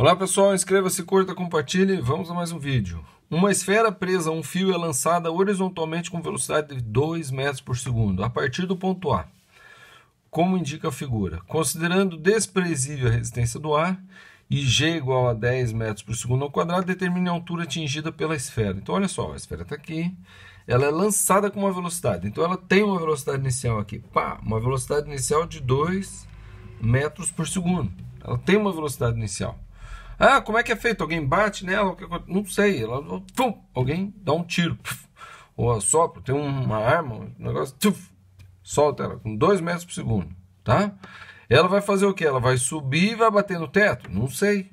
Olá pessoal, inscreva-se, curta, compartilhe. Vamos a mais um vídeo. Uma esfera presa a um fio é lançada horizontalmente com velocidade de 2 metros por segundo, a partir do ponto A, como indica a figura. Considerando desprezível a resistência do ar e G igual a 10 metros por segundo ao quadrado, determine a altura atingida pela esfera. Então, olha só, a esfera está aqui, ela é lançada com uma velocidade. Então, ela tem uma velocidade inicial aqui, pá, uma velocidade inicial de 2 metros por segundo. Ela tem uma velocidade inicial. Ah, como é que é feito? Alguém bate nela? Não sei. Ela, alguém dá um tiro. Puf, ou assopra, tem uma arma, um negócio. Tuf, solta ela com 2 metros por segundo. Tá? Ela vai fazer o que? Ela vai subir e vai bater no teto? Não sei.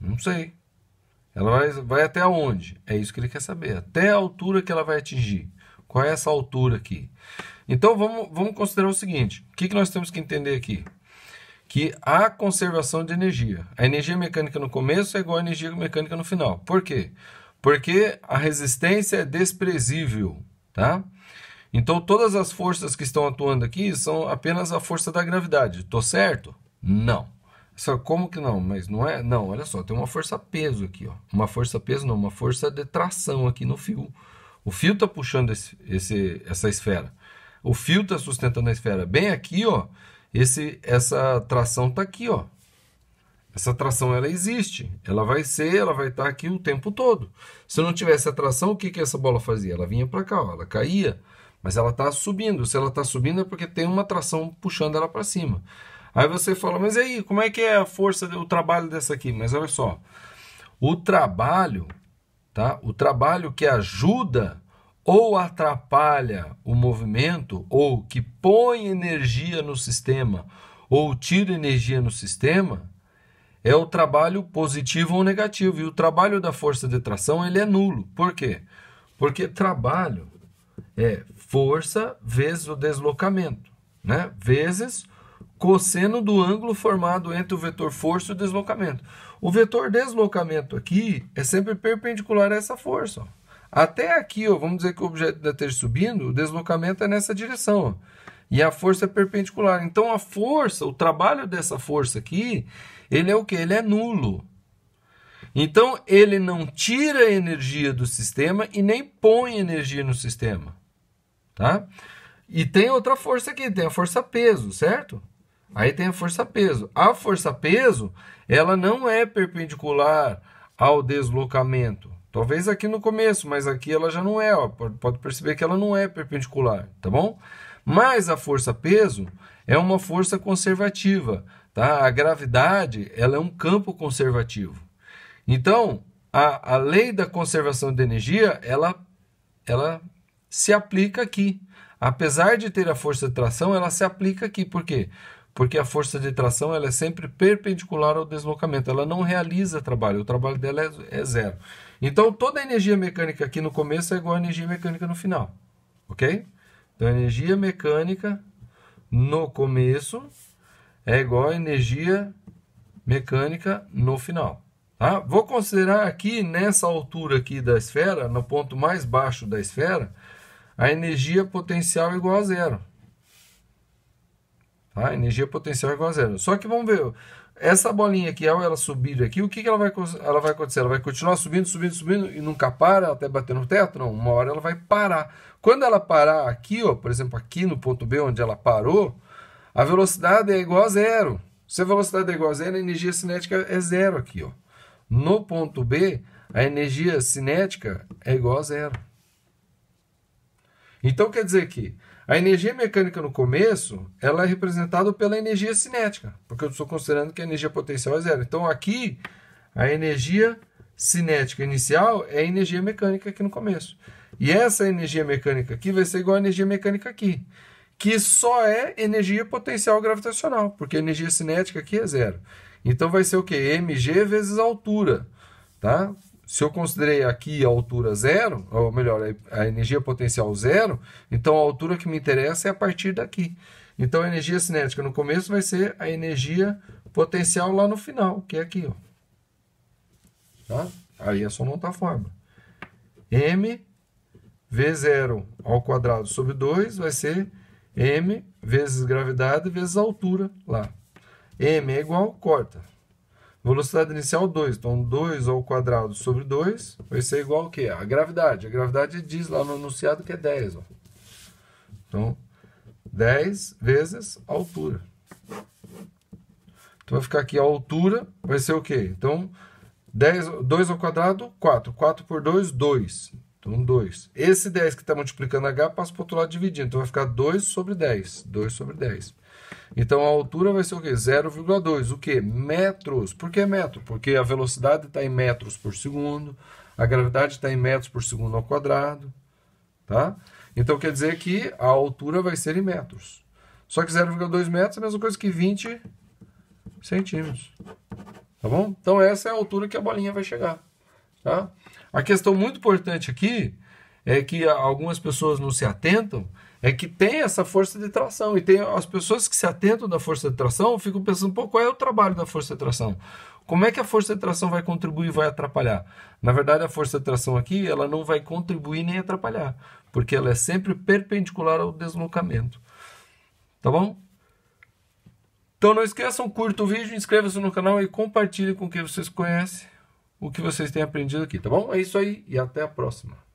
Não sei. Ela vai, vai até onde? É isso que ele quer saber. Até a altura que ela vai atingir. Qual é essa altura aqui? Então vamos, vamos considerar o seguinte: o que, que nós temos que entender aqui? que há conservação de energia. A energia mecânica no começo é igual à energia mecânica no final. Por quê? Porque a resistência é desprezível, tá? Então todas as forças que estão atuando aqui são apenas a força da gravidade. Tô certo? Não. Só como que não? Mas não é? Não, olha só, tem uma força peso aqui, ó. Uma força peso não, uma força de tração aqui no fio. O fio está puxando esse, esse, essa esfera. O fio está sustentando a esfera. Bem aqui, ó, esse essa tração está aqui, ó. Essa tração ela existe, ela vai ser, ela vai estar tá aqui o tempo todo. Se não tivesse a tração, o que, que essa bola fazia? Ela vinha para cá, ó, ela caía, mas ela está subindo. Se ela está subindo é porque tem uma tração puxando ela para cima. Aí você fala, mas aí, como é que é a força, o trabalho dessa aqui? Mas olha só, o trabalho, tá? O trabalho que ajuda ou atrapalha o movimento, ou que põe energia no sistema, ou tira energia no sistema, é o trabalho positivo ou negativo. E o trabalho da força de tração ele é nulo. Por quê? Porque trabalho é força vezes o deslocamento, né? vezes cosseno do ângulo formado entre o vetor força e o deslocamento. O vetor deslocamento aqui é sempre perpendicular a essa força. Ó. Até aqui, ó, vamos dizer que o objeto ainda esteja subindo, o deslocamento é nessa direção. Ó, e a força é perpendicular. Então a força, o trabalho dessa força aqui, ele é o que? Ele é nulo. Então ele não tira energia do sistema e nem põe energia no sistema. Tá? E tem outra força aqui, tem a força peso, certo? Aí tem a força peso. A força peso, ela não é perpendicular ao deslocamento. Talvez aqui no começo, mas aqui ela já não é, ó, pode perceber que ela não é perpendicular, tá bom? Mas a força peso é uma força conservativa, tá? A gravidade, ela é um campo conservativo. Então, a, a lei da conservação de energia, ela, ela se aplica aqui. Apesar de ter a força de tração, ela se aplica aqui. Por quê? Porque a força de tração ela é sempre perpendicular ao deslocamento. Ela não realiza trabalho. O trabalho dela é, é zero. Então toda a energia mecânica aqui no começo é igual à energia mecânica no final, ok? Então a energia mecânica no começo é igual à energia mecânica no final. Tá? Vou considerar aqui nessa altura aqui da esfera, no ponto mais baixo da esfera, a energia potencial igual a zero. Tá? A energia potencial igual a zero. Só que vamos ver, essa bolinha aqui, ao ela subir aqui, o que, que ela, vai, ela vai acontecer? Ela vai continuar subindo, subindo, subindo e nunca para até bater no teto? Não, uma hora ela vai parar. Quando ela parar aqui, ó, por exemplo, aqui no ponto B onde ela parou, a velocidade é igual a zero. Se a velocidade é igual a zero, a energia cinética é zero aqui. Ó. No ponto B, a energia cinética é igual a zero. Então quer dizer que a energia mecânica no começo, ela é representada pela energia cinética, porque eu estou considerando que a energia potencial é zero. Então aqui, a energia cinética inicial é a energia mecânica aqui no começo. E essa energia mecânica aqui vai ser igual à energia mecânica aqui, que só é energia potencial gravitacional, porque a energia cinética aqui é zero. Então vai ser o que? mg vezes altura, tá? se eu considerei aqui a altura zero, ou melhor, a energia potencial zero, então a altura que me interessa é a partir daqui. Então a energia cinética no começo vai ser a energia potencial lá no final, que é aqui. Ó. Tá? Aí é só montar a fórmula. M V0 ao quadrado sobre 2 vai ser M vezes gravidade vezes altura lá. M é igual, corta. Velocidade inicial 2, então 2 ao quadrado sobre 2 vai ser igual ao quê? A gravidade. A gravidade diz lá no enunciado que é 10. Ó. Então, 10 vezes a altura. Então vai ficar aqui a altura, vai ser o quê? Então, 10, 2 ao quadrado, 4. 4 por 2, 2. Então, 2. Esse 10 que está multiplicando H passa para o outro lado dividindo. Então, vai ficar 2 sobre 10. 2 sobre 10. Então, a altura vai ser o quê? 0,2. O quê? Metros. Por que metro? Porque a velocidade está em metros por segundo. A gravidade está em metros por segundo ao quadrado. Tá? Então, quer dizer que a altura vai ser em metros. Só que 0,2 metros é a mesma coisa que 20 centímetros. Tá bom? Então, essa é a altura que a bolinha vai chegar. Tá? A questão muito importante aqui é que algumas pessoas não se atentam, é que tem essa força de tração. E tem as pessoas que se atentam da força de tração ficam pensando, pô, qual é o trabalho da força de tração? Como é que a força de tração vai contribuir e vai atrapalhar? Na verdade, a força de tração aqui, ela não vai contribuir nem atrapalhar, porque ela é sempre perpendicular ao deslocamento. Tá bom? Então não esqueçam, curta o vídeo, inscreva-se no canal e compartilhe com quem vocês conhecem o que vocês têm aprendido aqui, tá bom? É isso aí e até a próxima.